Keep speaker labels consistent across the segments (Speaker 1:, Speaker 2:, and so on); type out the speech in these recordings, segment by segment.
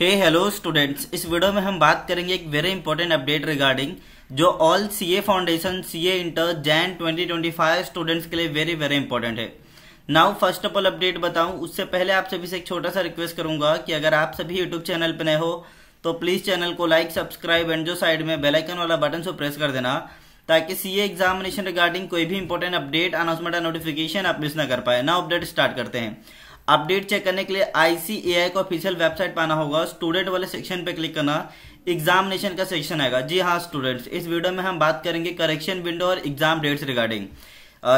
Speaker 1: हे hello students इस video में हम बात करेंगे एक वेरी इंपॉर्टेंट अपडेट रिगार्डिंग जो all CA foundation CA inter Jan 2025 students के लिए वेरी वेरी इंपॉर्टेंट है now first of all update बताऊं उससे पहले आप सभी से एक छोटा सा रिक्वेस्ट करूंगा कि अगर आप सभी यूट्यूब चैनल पर नए हो तो प्लीज चैनल को लाइक सब्सक्राइब एंड जो साइड में बेलाइकन वाला बटन से प्रेस कर देना ताकि सीए एग्जामिनेशन रिगार्डिंग कोई भी इंपॉर्टेंट अपडेट अनाउंसमेंट या नोटिफिकेशन आप मिस ना कर पाए ना अपडेट स्टार्ट करते हैं अपडेट चेक करने के लिए आईसीएआई का ऑफिशियल वेबसाइट पाना होगा स्टूडेंट वाले सेक्शन पे क्लिक करना एग्जामिनेशन का सेक्शन आएगा जी हाँ स्टूडेंट्स इस वीडियो में हम बात करेंगे करेक्शन विंडो और एग्जाम डेट्स रिगार्डिंग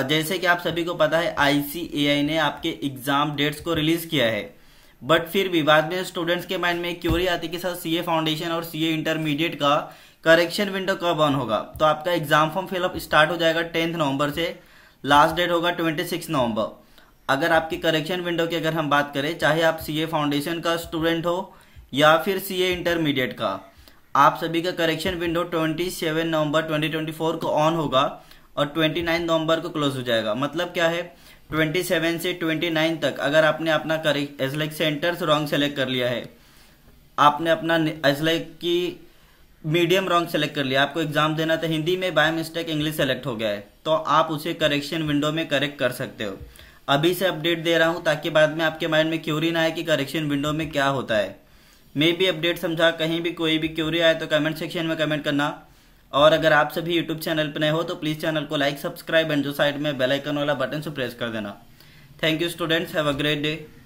Speaker 1: जैसे कि आप सभी को पता है आईसीएआई ने आपके एग्जाम डेट्स को रिलीज किया है बट फिर भी बाद में स्टूडेंट्स के माइंड में क्यूरी आती है कि सर सीए फाउंडेशन और सीए इंटरमीडिएट का करेक्शन विंडो कब ऑन होगा तो आपका एग्जाम फॉर्म फिलअप स्टार्ट हो जाएगा टेंथ नवंबर से लास्ट डेट होगा ट्वेंटी सिक्स नवंबर अगर आपकी करेक्शन विंडो की अगर हम बात करें चाहे आप सी फाउंडेशन का स्टूडेंट हो या फिर सी इंटरमीडिएट का आप सभी का करेक्शन विंडो 27 नवंबर 2024 को ऑन होगा और 29 नवंबर को क्लोज हो जाएगा मतलब क्या है 27 से 29 तक अगर आपने अपना correct as like centres wrong select कर लिया है आपने अपना एज लाइक e की मीडियम रॉन्ग सेलेक्ट कर लिया आपको एग्जाम देना था तो हिंदी में बाय मिस्टेक इंग्लिश सेलेक्ट हो गया है तो आप उसे करेक्शन विंडो में करेक्ट कर सकते हो अभी से अपडेट दे रहा हूँ ताकि बाद में आपके माइंड में क्यूरी ना आए कि करेक्शन विंडो में क्या होता है मे भी अपडेट समझा कहीं भी कोई भी क्यूरी आए तो कमेंट सेक्शन में कमेंट करना और अगर आप सभी यूट्यूब चैनल पर नए हो तो प्लीज़ चैनल को लाइक सब्सक्राइब एंड जो साइड में बेलाइकन वाला बटन से प्रेस कर देना thank you students have a great day